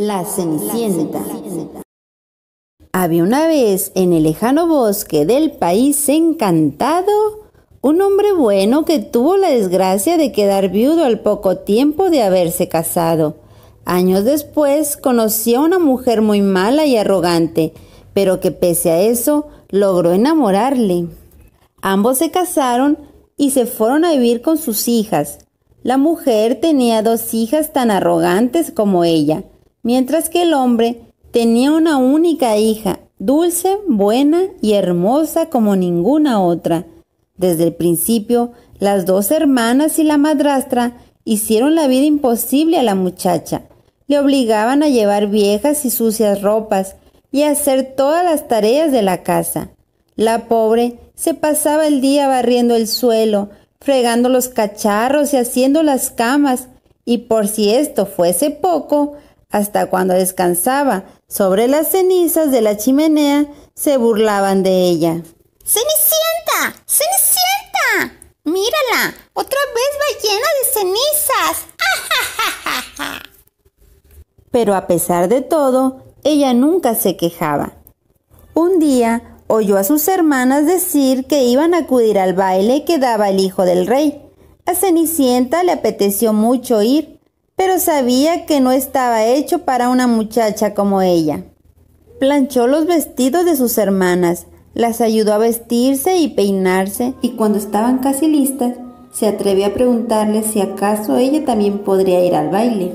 La Cenicienta. Había una vez en el lejano bosque del país encantado un hombre bueno que tuvo la desgracia de quedar viudo al poco tiempo de haberse casado. Años después conoció a una mujer muy mala y arrogante, pero que pese a eso logró enamorarle. Ambos se casaron y se fueron a vivir con sus hijas. La mujer tenía dos hijas tan arrogantes como ella, mientras que el hombre tenía una única hija, dulce, buena y hermosa como ninguna otra. Desde el principio, las dos hermanas y la madrastra hicieron la vida imposible a la muchacha. Le obligaban a llevar viejas y sucias ropas y a hacer todas las tareas de la casa. La pobre se pasaba el día barriendo el suelo, fregando los cacharros y haciendo las camas, y por si esto fuese poco, hasta cuando descansaba sobre las cenizas de la chimenea, se burlaban de ella. ¡Cenicienta! ¡Cenicienta! ¡Mírala! ¡Otra vez va llena de cenizas! Pero a pesar de todo, ella nunca se quejaba. Un día oyó a sus hermanas decir que iban a acudir al baile que daba el hijo del rey. A Cenicienta le apeteció mucho ir, pero sabía que no estaba hecho para una muchacha como ella. Planchó los vestidos de sus hermanas, las ayudó a vestirse y peinarse, y cuando estaban casi listas, se atrevió a preguntarle si acaso ella también podría ir al baile.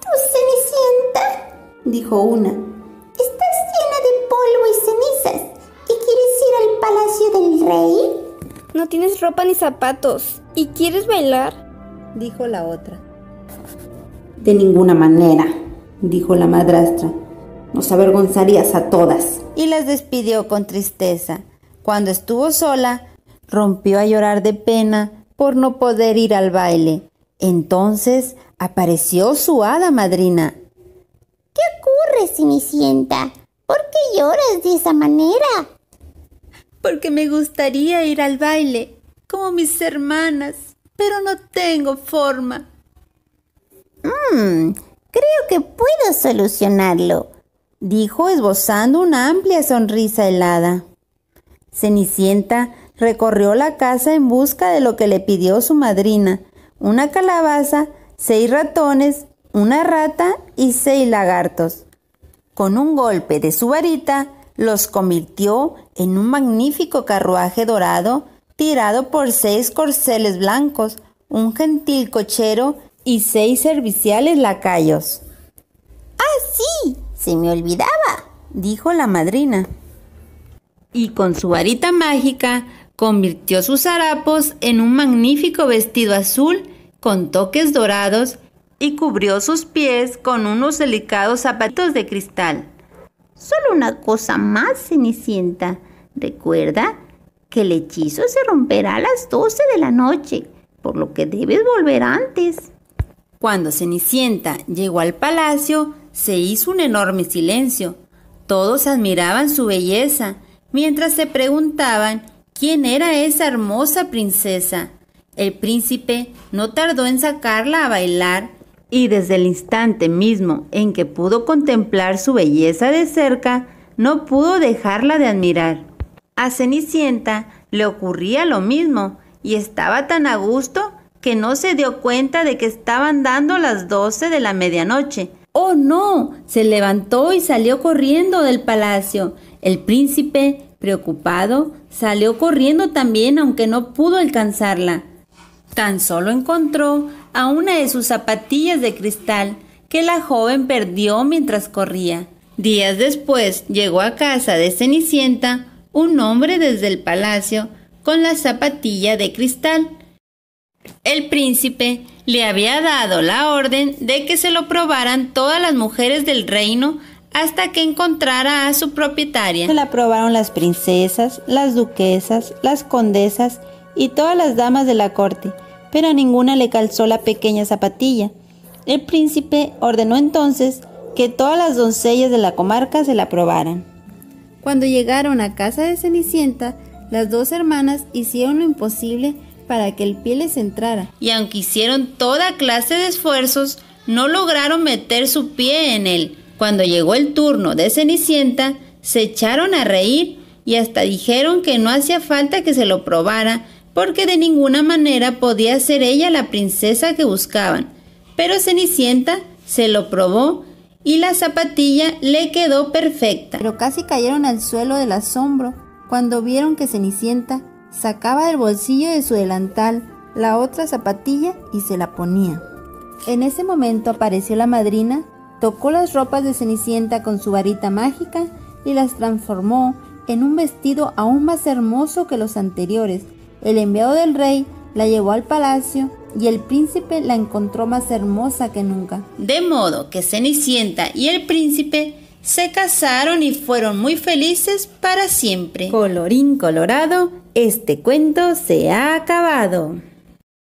¡Tú, Cenicienta! dijo una. Estás llena de polvo y cenizas, ¿y quieres ir al palacio del rey? No tienes ropa ni zapatos, ¿y quieres bailar? dijo la otra. De ninguna manera, dijo la madrastra. Nos avergonzarías a todas. Y las despidió con tristeza. Cuando estuvo sola, rompió a llorar de pena por no poder ir al baile. Entonces apareció su hada madrina. ¿Qué ocurre, Cenicienta? ¿Por qué lloras de esa manera? Porque me gustaría ir al baile, como mis hermanas pero no tengo forma. Mmm, creo que puedo solucionarlo, dijo esbozando una amplia sonrisa helada. Cenicienta recorrió la casa en busca de lo que le pidió su madrina, una calabaza, seis ratones, una rata y seis lagartos. Con un golpe de su varita, los convirtió en un magnífico carruaje dorado tirado por seis corceles blancos, un gentil cochero y seis serviciales lacayos. ¡Ah, sí! Se me olvidaba, dijo la madrina. Y con su varita mágica convirtió sus harapos en un magnífico vestido azul con toques dorados y cubrió sus pies con unos delicados zapatos de cristal. Solo una cosa más, Cenicienta. Recuerda que el hechizo se romperá a las 12 de la noche, por lo que debes volver antes. Cuando Cenicienta llegó al palacio, se hizo un enorme silencio. Todos admiraban su belleza, mientras se preguntaban quién era esa hermosa princesa. El príncipe no tardó en sacarla a bailar, y desde el instante mismo en que pudo contemplar su belleza de cerca, no pudo dejarla de admirar. A Cenicienta le ocurría lo mismo y estaba tan a gusto que no se dio cuenta de que estaban dando las doce de la medianoche. ¡Oh, no! Se levantó y salió corriendo del palacio. El príncipe, preocupado, salió corriendo también aunque no pudo alcanzarla. Tan solo encontró a una de sus zapatillas de cristal que la joven perdió mientras corría. Días después llegó a casa de Cenicienta un hombre desde el palacio con la zapatilla de cristal. El príncipe le había dado la orden de que se lo probaran todas las mujeres del reino hasta que encontrara a su propietaria. Se la probaron las princesas, las duquesas, las condesas y todas las damas de la corte, pero a ninguna le calzó la pequeña zapatilla. El príncipe ordenó entonces que todas las doncellas de la comarca se la probaran. Cuando llegaron a casa de Cenicienta, las dos hermanas hicieron lo imposible para que el pie les entrara. Y aunque hicieron toda clase de esfuerzos, no lograron meter su pie en él. Cuando llegó el turno de Cenicienta, se echaron a reír y hasta dijeron que no hacía falta que se lo probara, porque de ninguna manera podía ser ella la princesa que buscaban. Pero Cenicienta se lo probó y la zapatilla le quedó perfecta. Pero casi cayeron al suelo del asombro cuando vieron que Cenicienta sacaba del bolsillo de su delantal la otra zapatilla y se la ponía. En ese momento apareció la madrina, tocó las ropas de Cenicienta con su varita mágica y las transformó en un vestido aún más hermoso que los anteriores. El enviado del rey la llevó al palacio y el príncipe la encontró más hermosa que nunca. De modo que Cenicienta y el príncipe se casaron y fueron muy felices para siempre. Colorín colorado, este cuento se ha acabado.